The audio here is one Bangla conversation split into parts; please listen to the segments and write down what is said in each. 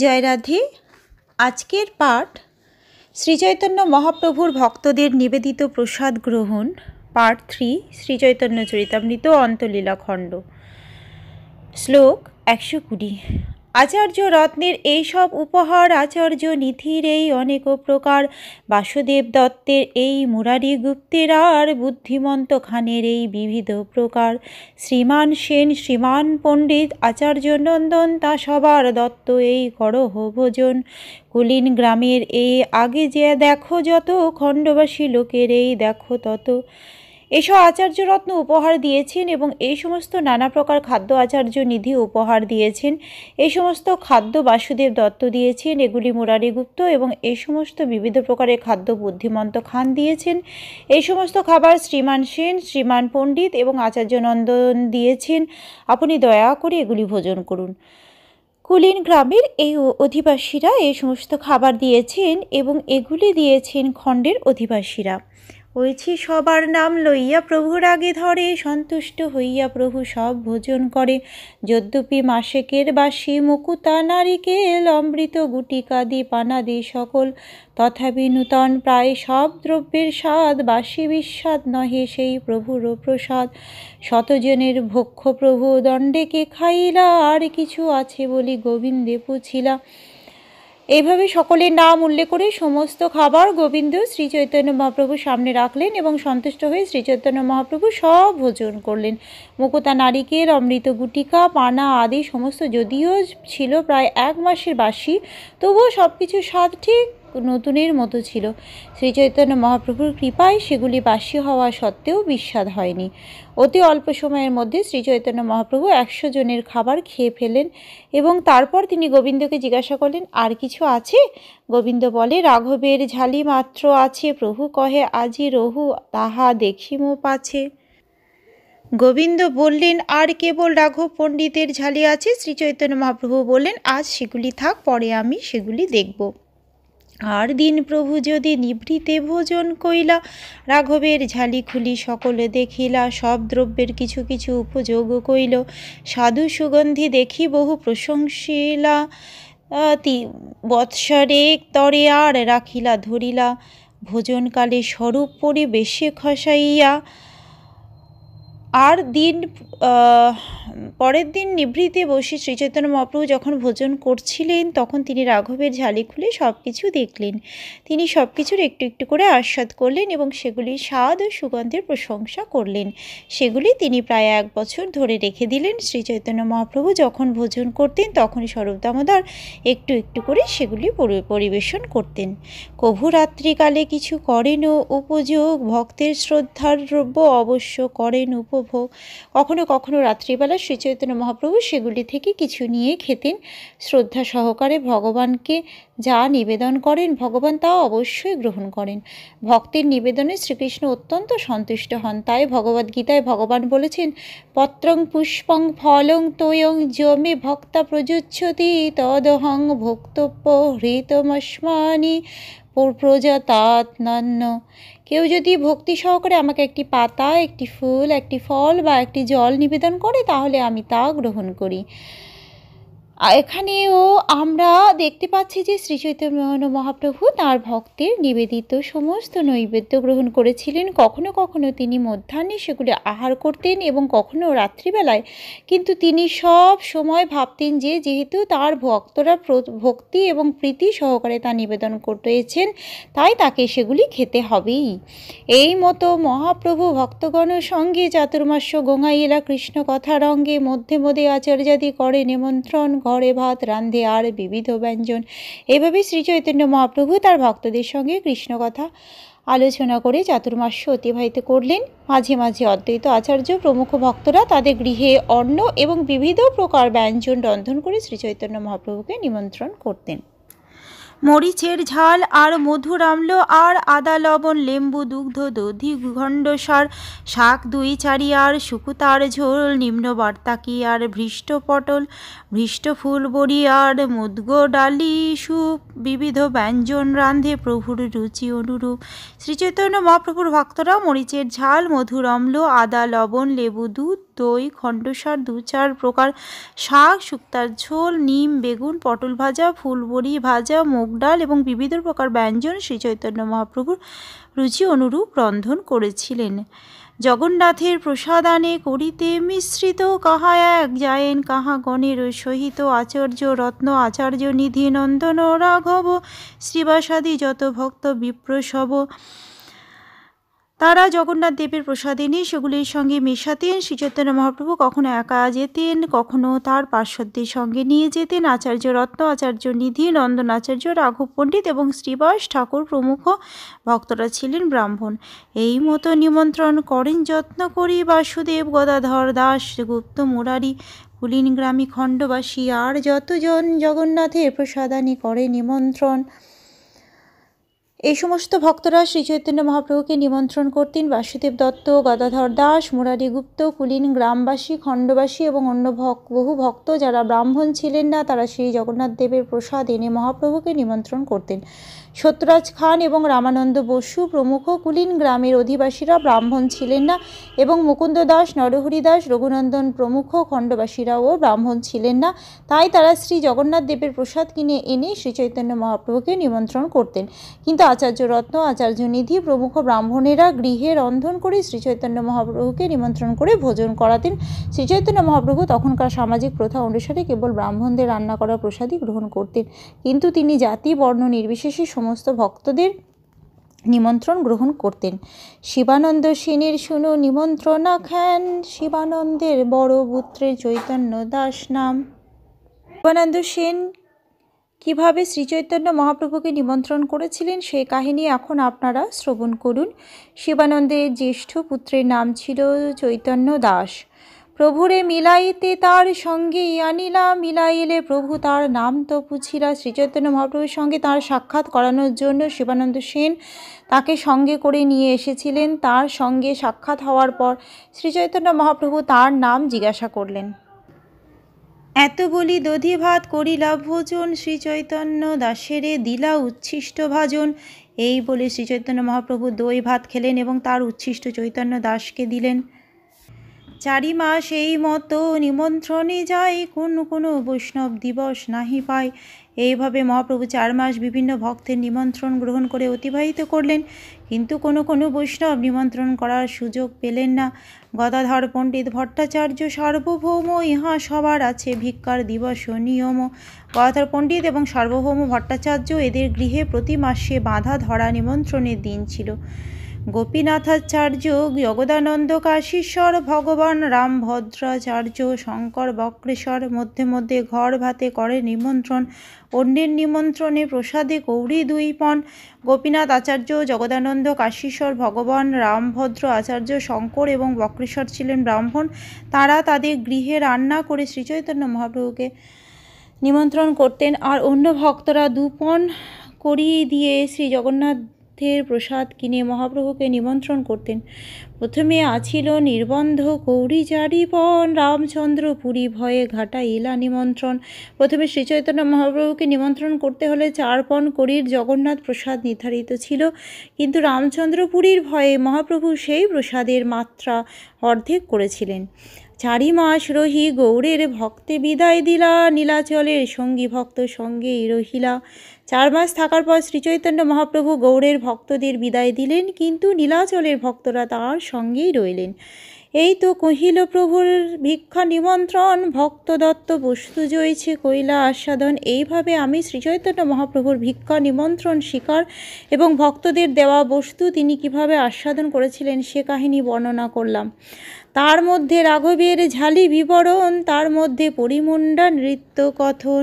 জয় রাধে আজকের পাঠ শ্রীচৈতন্য মহাপ্রভুর ভক্তদের নিবেদিত প্রসাদ গ্রহণ পার্ট থ্রি শ্রীচৈতন্য চরিতামৃত অন্তলীলা খণ্ড শ্লোক একশো কুড়ি আচার্য রত্নের এইসব উপহার আচার্য নিধির এই অনেক প্রকার বাসুদেব দত্তের এই মুরারি গুপ্তের আর বুদ্ধিমন্ত খানের এই বিবিধ প্রকার শ্রীমান সেন শ্রীমান পণ্ডিত আচার্য নন্দন তা সবার দত্ত এই করহ ভোজন কুলিন গ্রামের এই আগে যে দেখো যত খণ্ডবাসী লোকের এই দেখো তত এসব আচার্যরত্ন উপহার দিয়েছেন এবং এই সমস্ত নানা প্রকার খাদ্য আচার্য নিধি উপহার দিয়েছেন এই সমস্ত খাদ্য বাসুদেব দত্ত দিয়েছেন এগুলি মুরারিগুপ্ত এবং এই সমস্ত বিবিধ প্রকারের খাদ্য বুদ্ধিমন্ত খান দিয়েছেন এই সমস্ত খাবার শ্রীমান সেন শ্রীমান পণ্ডিত এবং আচার্য নন্দন দিয়েছেন আপনি দয়া করে এগুলি ভোজন করুন কুলিন গ্রামের এই অধিবাসীরা এই সমস্ত খাবার দিয়েছেন এবং এগুলি দিয়েছেন খণ্ডের অধিবাসীরা ওইছি সবার নাম লইয়া প্রভুর আগে ধরে সন্তুষ্ট হইয়া প্রভু সব ভোজন করে যদ্যপি মাসেকের বাসী মুকুতা নারিকেল অমৃত গুটিকাদি পানাদি সকল তথাপি নূতন প্রায় সব দ্রব্যের স্বাদ বাসি বিস্বাদ নহে সেই প্রভুর প্রসাদ শতজনের ভক্ষ প্রভু দণ্ডেকে খাইলা আর কিছু আছে বলি গোবিন্দে পুছিলা এইভাবে সকলের নাম উল্লেখ করে সমস্ত খাবার গোবিন্দ শ্রী চৈতন্য মহাপ্রভুর সামনে রাখলেন এবং সন্তুষ্ট হয়ে শ্রী চৈতন্য মহাপ্রভু সব ভোজন করলেন মুকুতা নারিকেল অমৃত গুটিকা পানা আদি সমস্ত যদিও ছিল প্রায় এক মাসের বাসি তবুও সব কিছু স্বাদ ঠিক নতুনের মতো ছিল শ্রী চৈতন্য মহাপ্রভুর কৃপায় সেগুলি বাসি হওয়া সত্ত্বেও বিস্বাদ হয়নি অতি অল্প সময়ের মধ্যে শ্রী চৈতন্য মহাপ্রভু একশো জনের খাবার খেয়ে ফেলেন এবং তারপর তিনি গোবিন্দকে জিজ্ঞাসা করলেন আর কিছু আছে গোবিন্দ বলে রাঘবের ঝালি মাত্র আছে প্রভু কহে আজি রহু তাহা দেখিমো পাছে গোবিন্দ বললেন আর কেবল রাঘব পণ্ডিতের ঝালি আছে শ্রীচৈতন্য মহাপ্রভু বললেন আজ সেগুলি থাক পরে আমি সেগুলি দেখব আর দিন প্রভু যদি নিভৃতে ভোজন কইলা রাঘবের ঝালি খুলি সকলে দেখিলা সব দ্রব্যের কিছু কিছু উপযোগ কইল সাধু সুগন্ধি দেখি বহু প্রশংসিলা বৎসরে তরে আর রাখিলা ধরিলা ভোজনকালে স্বরূপ পরিবেশে খসাইয়া আর দিন পরের দিন নিভৃতে বসে শ্রীচৈতন্য মহাপ্রভু যখন ভোজন করছিলেন তখন তিনি রাঘবের ঝালি খুলে সব কিছু দেখলেন তিনি সব কিছুর একটু একটু করে আস্বাদ করলেন এবং সেগুলির স্বাদ ও সুগন্ধের প্রশংসা করলেন সেগুলি তিনি প্রায় এক বছর ধরে রেখে দিলেন শ্রীচৈতন্য মহাপ্রভু যখন ভোজন করতেন তখন স্বরূপ দামোদর একটু একটু করে সেগুলি পরিবেশন করতেন কভু রাত্রিকালে কিছু করেন উপযোগ ভক্তের শ্রদ্ধার দ্রব্য অবশ্য করেন উপ ভোগ কখনো কখনো রাত্রিবেলা শ্রীচৈতন্য মহাপ্রভু সেগুলি থেকে কিছু নিয়ে খেতেন শ্রদ্ধা সহকারে ভগবানকে যা নিবেদন করেন ভগবান তা অবশ্যই গ্রহণ করেন ভক্তের নিবেদনে শ্রীকৃষ্ণ অত্যন্ত সন্তুষ্ট হন তাই ভগবদ্গীতায় ভগবান বলেছেন পত্রং পুষ্পং ফলং তয়ং জমে ভক্তা প্রযুচ্ছতি তদহং ভক্তব্য হৃতমশ্মানি প্রজাতাৎন্য কেউ যদি ভক্তি সহকারে আমাকে একটি পাতা একটি ফুল একটি ফল বা একটি জল নিবেদন করে তাহলে আমি তা গ্রহণ করি এখানেও আমরা দেখতে পাচ্ছি যে শ্রী চৈতন্য মহাপ্রভু তার ভক্তের নিবেদিত সমস্ত নৈবেদ্য গ্রহণ করেছিলেন কখনো কখনো তিনি মধ্যাহ্নে সেগুলি আহার করতেন এবং কখনো রাত্রিবেলায় কিন্তু তিনি সব সময় ভাবতেন যে যেহেতু তার ভক্তরা ভক্তি এবং প্রীতি সহকারে তা নিবেদন করতেছেন তাই তাকে সেগুলি খেতে হবেই এই মতো মহাপ্রভু ভক্তগণ সঙ্গে চাতুর্মাস্য গঙ্গাইলা কৃষ্ণ কথা রঙ্গে মধ্যে মধ্যে আচার্যাদি করে নিমন্ত্রণ ঘরে ভাত রান্ধে আর বিবিধ ব্যঞ্জন এভাবে শ্রী চৈতন্য মহাপ্রভু তার ভক্তদের সঙ্গে কৃষ্ণ কথা আলোচনা করে চাতুর্মাস্য অতিবাহিত করলেন মাঝে মাঝে অদ্বৈত আচার্য প্রমুখ ভক্তরা তাদের গৃহে অন্ন এবং বিবিধ প্রকার ব্যঞ্জন রন্ধন করে শ্রীচৈতন্য মহাপ্রভুকে নিমন্ত্রণ করতেন মরিচের ঝাল আর মধুর আম্ল আর আদা লবণ লেম্বু দুগ্ধ দধি ঘণ্ডসার শাক দুই চারি আর শুকুতার ঝোল নিম্ন বার্তাকি আর ভৃষ্ট পটল ভৃষ্ট ফুল বড়ি আর মুদগ ডালি সুপ বিবিধ ব্যঞ্জন রান্ধে প্রভুর রুচি অনুরূপ শ্রীচৈতন্য মহাপ্রভুর ভক্তরা মরিচের ঝাল মধুর অম্ল আদা লবণ লেবু দুধ দই খণ্ডসার দু চার প্রকার শাক শুক্তার ঝোল নিম বেগুন পটল ভাজা ফুলবড়ি ভাজা মুগ ডাল এবং বিবিধ প্রকার ব্যঞ্জন শ্রী চৈতন্য মহাপ্রভুর রুচি অনুরূপ রন্ধন করেছিলেন জগন্নাথের প্রসাদানে করিতে মিশ্রিত কাহা এক যায়েন কাহা গণের সহিত আচার্য রত্ন আচার্য নিধি নন্দন রাঘব শ্রীবাসাদি যত ভক্ত বিপ্রসব তারা জগন্নাথ দেবের নিয়ে সেগুলির সঙ্গে মেশাতেন শ্রীচৈতন্য মহাপ্রভু কখনো একা যেতেন কখনো তার পার্শ্বদের সঙ্গে নিয়ে যেতেন আচার্য রত্ন আচার্য নিধি নন্দন আচার্য রাঘব পণ্ডিত এবং শ্রীবাস ঠাকুর প্রমুখ ভক্তরা ছিলেন ব্রাহ্মণ এই মতো নিমন্ত্রণ করেন যত্ন করি বাসুদেব গদাধর দাস গুপ্ত মুরারি কুলিনগ্রামী খণ্ডবাসী আর যতজন জগন্নাথের প্রসাদানি করে নিমন্ত্রণ এই সমস্ত ভক্তরা শ্রী চৈতন্য মহাপ্রভুকে নিমন্ত্রণ করতেন বাসুদেব দত্ত গদাধর দাস মুরারিগুপ্ত গুপ্ত কুলিন গ্রামবাসী খণ্ডবাসী এবং অন্য ভক্ত বহু ভক্ত যারা ব্রাহ্মণ ছিলেন না তারা শ্রী জগন্নাথ দেবের প্রসাদ এনে মহাপ্রভুকে নিমন্ত্রণ করতেন সত্যরাজ খান এবং রামানন্দ বসু প্রমুখ কুলীন গ্রামের অধিবাসীরা ব্রাহ্মণ ছিলেন না এবং মুকুন্দ দাস নরহরি দাস রঘুনন্দন প্রমুখ খণ্ডবাসীরাও ব্রাহ্মণ ছিলেন না তাই তারা শ্রী জগন্নাথ দেবের প্রসাদ কিনে এনে শ্রী চৈতন্য মহাপ্রভুকে নিমন্ত্রণ করতেন কিন্তু আচার্য রত্ন আচার্য নিধি প্রমুখ ব্রাহ্মণেরা গৃহে রন্ধন করে শ্রী চৈতন্য মহাপ্রভুকে নিমন্ত্রণ করে ভোজন করাতেন শ্রী চৈতন্য মহাপ্রভু তখনকার সামাজিক প্রথা অনুসারে কেবল ব্রাহ্মণদের রান্না করা প্রসাদই গ্রহণ করতেন কিন্তু তিনি জাতি বর্ণ নির্বিশেষে সমস্ত ভক্তদের নিমন্ত্রণ গ্রহণ করতেন শিবানন্দ সেনের শুনো নিমন্ত্রণা খেন শিবানন্দের বড় পুত্রের চৈতন্য দাস নাম শিবানন্দ সেন কীভাবে শ্রীচৈতন্য মহাপ্রভুকে নিমন্ত্রণ করেছিলেন সেই কাহিনী এখন আপনারা শ্রবণ করুন শিবানন্দের জ্যেষ্ঠ পুত্রের নাম ছিল চৈতন্য দাস প্রভুরে মিলাইতে তার সঙ্গে আনিলা মিলাইলে প্রভু তার নাম তো পুছিলা শ্রীচৈতন্য মহাপ্রভুর সঙ্গে তার সাক্ষাৎ করানোর জন্য শিবানন্দ সেন তাকে সঙ্গে করে নিয়ে এসেছিলেন তার সঙ্গে সাক্ষাৎ হওয়ার পর শ্রীচৈতন্য মহাপ্রভু তার নাম জিজ্ঞাসা করলেন এত বলি দধি ভাত করিলা ভোজন শ্রীচৈতন্য দাসেরে দিলা উচ্ছিষ্ট ভাজন এই বলে শ্রীচৈতন্য মহাপ্রভু দই ভাত খেলেন এবং তার উচ্ছিষ্ট চৈতন্য দাসকে দিলেন চারি মাস এই মতো নিমন্ত্রণে যায় কোন কোনো বৈষ্ণব দিবস নাহি পায় এইভাবে মহাপ্রভু চার মাস বিভিন্ন ভক্তের নিমন্ত্রণ গ্রহণ করে অতিবাহিত করলেন কিন্তু কোনো কোনো বৈষ্ণব নিমন্ত্রণ করার সুযোগ পেলেন না গদাধর পণ্ডিত ভট্টাচার্য সার্বভৌম ইহা সবার আছে ভিক্ষার দিবস ও নিয়ম গদাধর পণ্ডিত এবং সার্বভৌম ভট্টাচার্য এদের গৃহে প্রতি মাসে বাঁধা ধরা নিমন্ত্রণের দিন ছিল গোপীনাথাচার্য জগদানন্দ কাশীশ্বর ভগবান রামভদ্রাচার্য শঙ্কর বক্রেশ্বর মধ্যে মধ্যে ঘর ভাতে করে নিমন্ত্রণ অন্যের নিমন্ত্রণে প্রসাদে কৌড়ি দুই পণ গোপীনাথ আচার্য জগদানন্দ কাশীশ্বর ভগবান রামভদ্র আচার্য শঙ্কর এবং বক্রেশ্বর ছিলেন ব্রাহ্মণ তারা তাদের গৃহে রান্না করে শ্রীচৈতন্য মহাপ্রভুকে নিমন্ত্রণ করতেন আর অন্য ভক্তরা দুপণ করিয়ে দিয়ে শ্রী জগন্নাথ তীর্থের প্রসাদ কিনে মহাপ্রভুকে নিমন্ত্রণ করতেন প্রথমে আছিল নির্বন্ধ কৌড়ি জারিপন রামচন্দ্র পুরী ভয়ে ঘাটা ইলা নিমন্ত্রণ প্রথমে শ্রীচৈতন্য মহাপ্রভুকে নিমন্ত্রণ করতে হলে চারপণ করির জগন্নাথ প্রসাদ নির্ধারিত ছিল কিন্তু রামচন্দ্র পুরীর ভয়ে মহাপ্রভু সেই প্রসাদের মাত্রা অর্ধেক করেছিলেন চারি মাস রহি গৌরের ভক্তে বিদায় দিলা নীলাচলের সঙ্গী ভক্ত সঙ্গে রহিলা চার মাস থাকার পর শ্রীচৈতন্য মহাপ্রভু গৌরের ভক্তদের বিদায় দিলেন কিন্তু নীলাচলের ভক্তরা তার সঙ্গেই রইলেন এই তো কহিল প্রভুর ভিক্ষা নিমন্ত্রণ ভক্ত দত্ত বস্তু জয়েছে কৈলা আস্বাদন এইভাবে আমি শ্রীচৈতন্য মহাপ্রভুর ভিক্ষা নিমন্ত্রণ শিকার এবং ভক্তদের দেওয়া বস্তু তিনি কিভাবে আস্বাদন করেছিলেন সে কাহিনী বর্ণনা করলাম তার মধ্যে রাঘবের ঝালি বিবরণ তার মধ্যে পরিমুণ্ডা নৃত্য কথন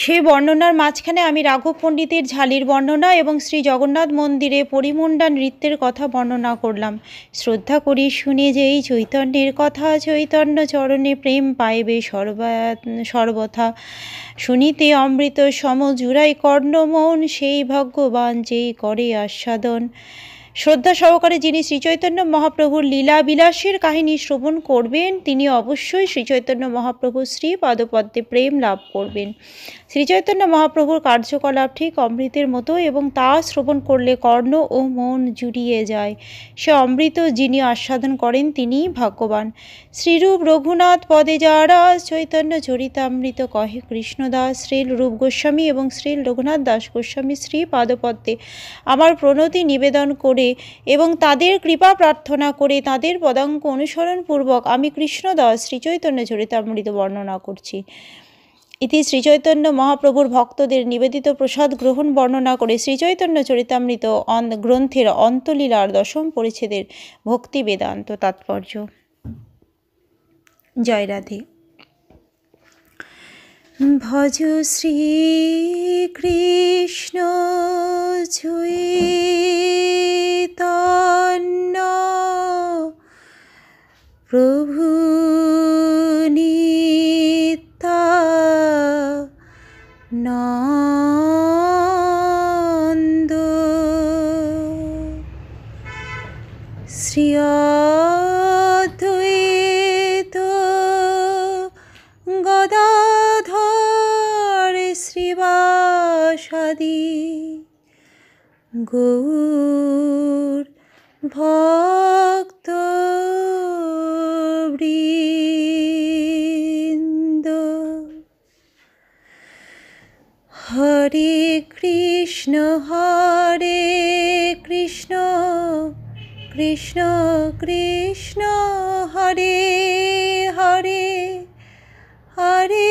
সেই বর্ণনার মাঝখানে আমি রাঘব পণ্ডিতের ঝালির বর্ণনা এবং শ্রী জগন্নাথ মন্দিরে পরিমণ্ডা নৃত্যের কথা বর্ণনা করলাম শ্রদ্ধা করি শুনে যে এই চৈতন্যের কথা চৈতন্য চরণে প্রেম পাইবে সর্বথা শুনিতে অমৃত সম জুড়াই কর্ণমন সেই ভাগ্যবান যেই করে আস্বাদন শ্রদ্ধা সহকারে যিনি শ্রীচৈতন্য মহাপ্রভুর লীলা বিলাসের কাহিনী শ্রবণ করবেন তিনি অবশ্যই শ্রীচৈতন্য মহাপ্রভুর শ্রী পাদপদ্মে প্রেম লাভ করবেন শ্রীচৈতন্য মহাপ্রভুর কার্যকলাপ ঠিক অমৃতের মতো এবং তা শ্রবণ করলে কর্ণ ও মন জুড়িয়ে যায় সে অমৃত যিনি আস্বাদন করেন তিনি ভাগ্যবান শ্রীরূপ রঘুনাথ পদে যারা চৈতন্য চরিতামৃত কহে কৃষ্ণদাস শ্রীল রূপ গোস্বামী এবং শ্রীল রঘুনাথ দাস গোস্বামী শ্রী পাদপদ্মে আমার প্রণতি নিবেদন করে করে এবং তাদের কৃপা প্রার্থনা করে তাদের পদাঙ্ক অনুসরণপূর্বক আমি কৃষ্ণদাস শ্রীচৈতন্য চরিতামৃত বর্ণনা করছি ইতি শ্রীচৈতন্য মহাপ্রভুর ভক্তদের নিবেদিত প্রসাদ গ্রহণ বর্ণনা করে শ্রীচৈতন্য চরিতামৃত গ্রন্থের অন্তলীলার দশম পরিচ্ছেদের ভক্তি বেদান্ত তাৎপর্য জয় রাধে ভজ শ্রী কৃষ্ণ ছুঁয়ে আদি গৌর ভক্ত বৃন্দ হরে কৃষ্ণ হরে কৃষ্ণ কৃষ্ণ কৃষ্ণ হরে হরে হরে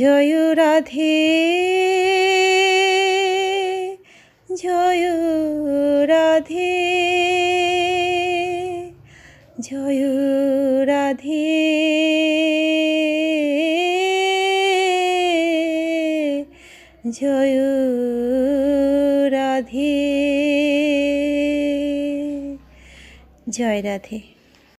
জয় রাধে জয় রাধে জয় রাধে জয় রাধে জয় রাধে